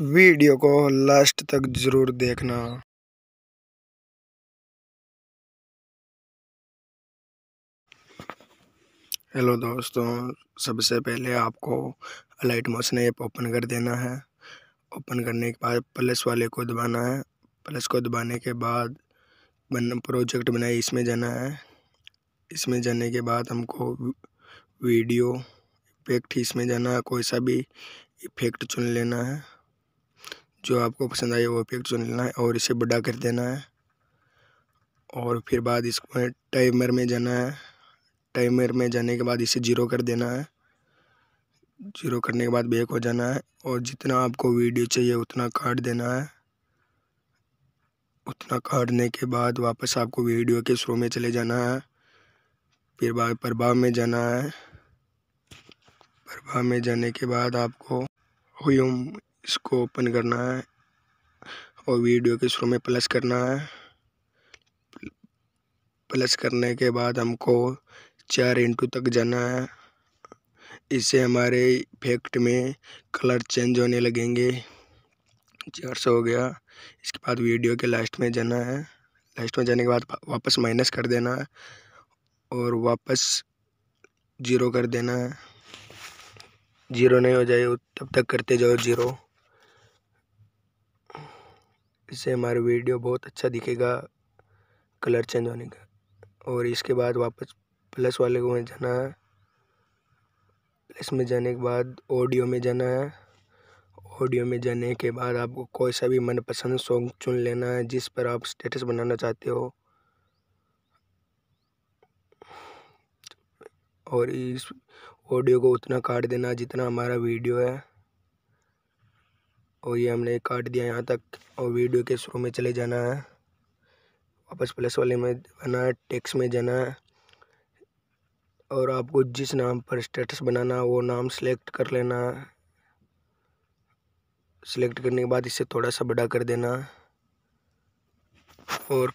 video को last तक ज़रूर देखना हेलो दोस्तों सबसे पहले आपको अलाइट मोशन ऐप ओपन कर देना है ओपन करने के बाद प्लस वाले को दबाना है प्लस को दबाने के बाद बन प्रोजेक्ट बनाए इसमें जाना है इसमें जाने के बाद हमको वीडियो इफेक्ट इसमें जाना है कोई सा भी इफेक्ट चुन लेना है जो आपको पसंद आए वो इफेक्ट चुन लेना है और इसे बड़ा कर देना है और फिर बाद इसमें टाइमर में जाना है टाइमर में जाने के बाद इसे जीरो कर देना है जीरो करने के बाद बेक हो जाना है और जितना आपको वीडियो चाहिए उतना काट देना है उतना काटने के बाद वापस आपको वीडियो के शुरू में चले जाना है फिर बाद प्रभाव में जाना है प्रभाव में जाने के बाद आपको व्यूम इसको ओपन करना है और वीडियो के शुरू में प्लस करना है प्लस करने के बाद हमको चार इंटू तक जाना है इससे हमारे इफेक्ट में कलर चेंज होने लगेंगे चार सौ हो गया इसके बाद वीडियो के लास्ट में जाना है लास्ट में जाने के बाद वापस माइनस कर देना है और वापस जीरो कर देना है जीरो नहीं हो जाए तब तक करते जाओ जीरो इससे हमारा वीडियो बहुत अच्छा दिखेगा कलर चेंज होने का और इसके बाद वापस प्लस वाले को जाना है प्लस में जाने के बाद ऑडियो में जाना है ऑडियो में जाने के बाद आपको कोई सा भी मनपसंद सॉन्ग चुन लेना है जिस पर आप स्टेटस बनाना चाहते हो और इस ऑडियो को उतना काट देना जितना हमारा वीडियो है और ये हमने काट दिया यहाँ तक और वीडियो के शुरू में चले जाना है वापस प्लस वाले में आना है टेक्स में जाना है और आपको जिस नाम पर स्टेटस बनाना है वो नाम सेलेक्ट कर लेना है सेलेक्ट करने के बाद इसे थोड़ा सा बड़ा कर देना और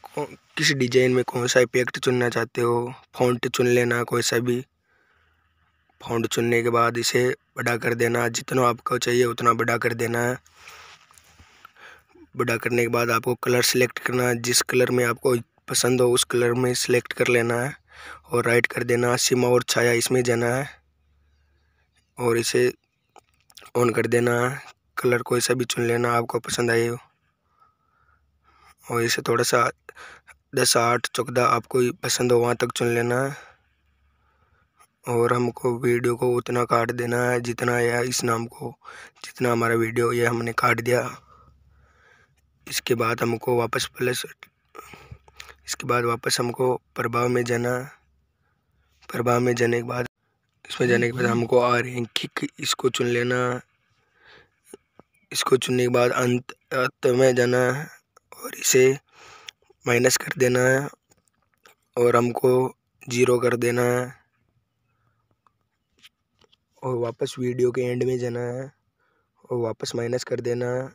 किस डिजाइन में कौन सा इफेक्ट चुनना चाहते हो फॉन्ट चुन लेना कोई सा भी फाउंड चुनने के बाद इसे बड़ा कर देना जितना आपको चाहिए उतना बड़ा कर देना है बड़ा करने के बाद आपको कलर सेलेक्ट करना है जिस कलर में आपको पसंद हो उस कलर में सेलेक्ट कर लेना है और राइट कर देना सीमा और छाया इसमें जाना है और इसे ऑन कर देना है कलर कोई सा भी चुन लेना आपको पसंद आए हो और इसे थोड़ा सा दस आठ चौकदा आपको पसंद हो वहाँ तक चुन लेना है और हमको वीडियो को उतना काट देना है जितना यह इस नाम को जितना हमारा वीडियो यह हमने काट दिया इसके बाद हमको वापस प्लस इसके बाद वापस हमको प्रभाव में जाना प्रभाव में जाने के बाद इसमें जाने के बाद हमको आर किक इसको चुन लेना इसको चुनने के बाद अंत अंत में जाना है और इसे माइनस कर देना है और हमको जीरो कर देना है और वापस वीडियो के एंड में जाना है और वापस माइनस कर देना है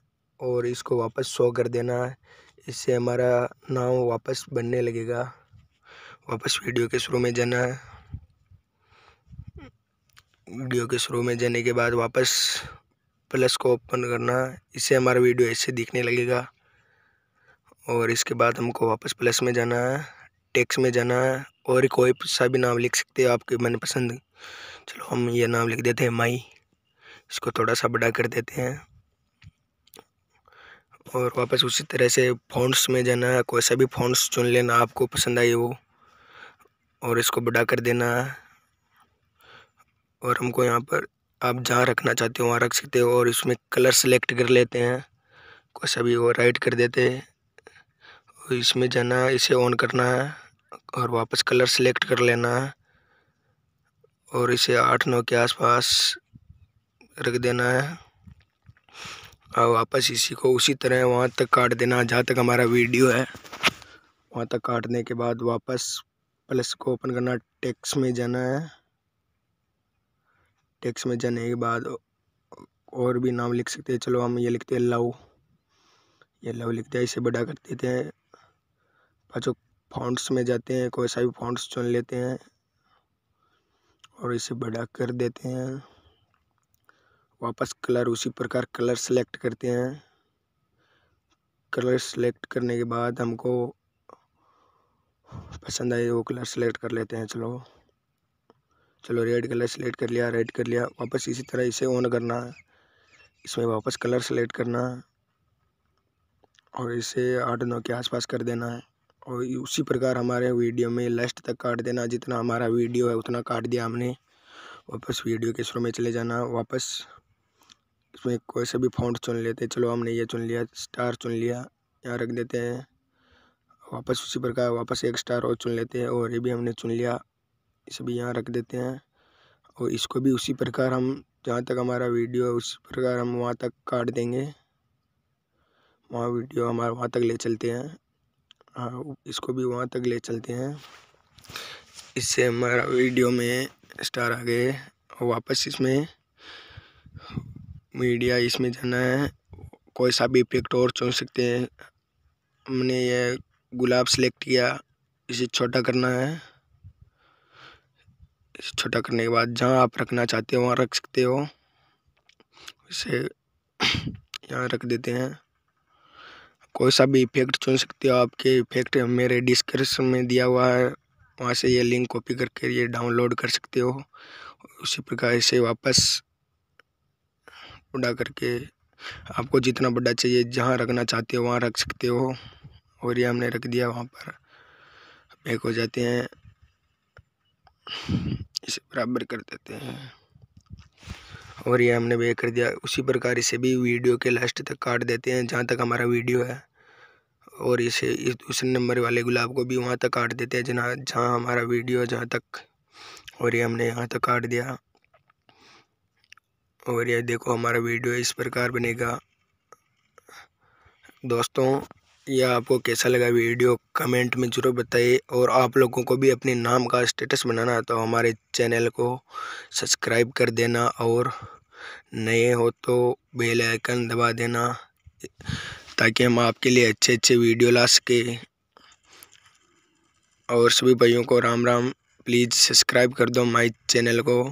और इसको वापस सौ कर देना है इससे हमारा नाम वापस बनने लगेगा वापस वीडियो के शुरू में जाना है वीडियो के शुरू में जाने के बाद वापस प्लस को ओपन करना है इससे हमारा वीडियो ऐसे दिखने लगेगा और इसके बाद हमको वापस प्लस में जाना है टेक्स में जाना है और कोई सा भी नाम लिख सकते हो आपके मनपसंद चलो हम ये नाम लिख देते हैं माई इसको थोड़ा सा बड़ा कर देते हैं और वापस उसी तरह से फोनस में जाना है कोई सा भी फोनस चुन लेना आपको पसंद आए वो और इसको बड़ा कर देना है और हमको यहाँ पर आप जहाँ रखना चाहते हो वहाँ रख सकते हो और इसमें कलर सेलेक्ट कर लेते हैं कोई सा भी वो राइट कर देते हैं और इसमें जाना है इसे ऑन करना है और वापस कलर सेलेक्ट कर लेना है और इसे आठ नौ के आसपास रख देना है और वापस इसी को उसी तरह वहाँ तक काट देना जहाँ तक हमारा वीडियो है वहाँ तक काटने के बाद वापस प्लस को ओपन करना टेक्स में जाना है टेक्स में जाने के बाद और भी नाम लिख सकते हैं चलो हम ये लिखते हैं लव ये लव लिखते हैं इसे बड़ा कर देते हैं पाँचों फ़ॉन्ट्स में जाते हैं कोई सा भी फ़ॉन्ट्स चुन लेते हैं और इसे बड़ा कर देते हैं वापस कलर उसी प्रकार कलर सेलेक्ट करते हैं कलर सेलेक्ट करने के बाद हमको पसंद आए वो कलर सेलेक्ट कर लेते हैं चलो चलो रेड कलर सेलेक्ट कर लिया रेड कर लिया वापस इसी तरह इसे ऑन करना इसमें वापस कलर सेलेक्ट करना और इसे आठ नौ के आसपास कर देना है और उसी प्रकार हमारे वीडियो में लास्ट तक काट देना जितना हमारा वीडियो है उतना काट दिया हमने वापस वीडियो के शुरू में चले जाना वापस इसमें कोई सा भी फाउंड चुन लेते चलो हमने ये चुन लिया स्टार चुन लिया यहाँ रख देते हैं वापस उसी प्रकार वापस एक स्टार और चुन लेते हैं और ये भी हमने चुन लिया इसे भी यहाँ रख देते हैं और इसको भी उसी प्रकार हम जहाँ तक हमारा वीडियो है उसी प्रकार हम वहाँ तक काट देंगे वहाँ वीडियो हमारे वहाँ तक ले चलते हैं हाँ, इसको भी वहाँ तक ले चलते हैं इससे हमारा वीडियो में स्टार आ गए और वापस इसमें मीडिया इसमें जाना है कोई सा भी इफेक्ट और चुन सकते हैं हमने यह गुलाब सेलेक्ट किया इसे छोटा करना है इसे छोटा करने के बाद जहाँ आप रखना चाहते हो वहाँ रख सकते हो इसे यहाँ रख देते हैं कोई सा भी इफेक्ट चुन सकते हो आपके इफेक्ट मेरे डिस्क्रिप्शन में दिया हुआ है वहाँ से ये लिंक कॉपी करके ये डाउनलोड कर सकते हो उसी प्रकार इसे वापस उड़ा करके आपको जितना बड़ा चाहिए जहाँ रखना चाहते हो वहाँ रख सकते हो और ये हमने रख दिया वहाँ पर पैक हो जाते हैं इसे बराबर कर देते हैं और ये हमने वे कर दिया उसी प्रकार इसे भी वीडियो के लास्ट तक काट देते हैं जहाँ तक हमारा वीडियो है और इसे इस दूसरे नंबर वाले गुलाब को भी वहाँ तक काट देते हैं जहाँ जहाँ हमारा वीडियो जहाँ तक और ये हमने यहाँ तक काट दिया और ये देखो हमारा वीडियो इस प्रकार बनेगा दोस्तों यह आपको कैसा लगा वीडियो कमेंट में ज़रूर बताइए और आप लोगों को भी अपने नाम का स्टेटस बनाना तो हमारे चैनल को सब्सक्राइब कर देना और नए हो तो बेल आइकन दबा देना ताकि हम आपके लिए अच्छे अच्छे वीडियो ला सकें और सभी भाइयों को राम राम प्लीज़ सब्सक्राइब कर दो माई चैनल को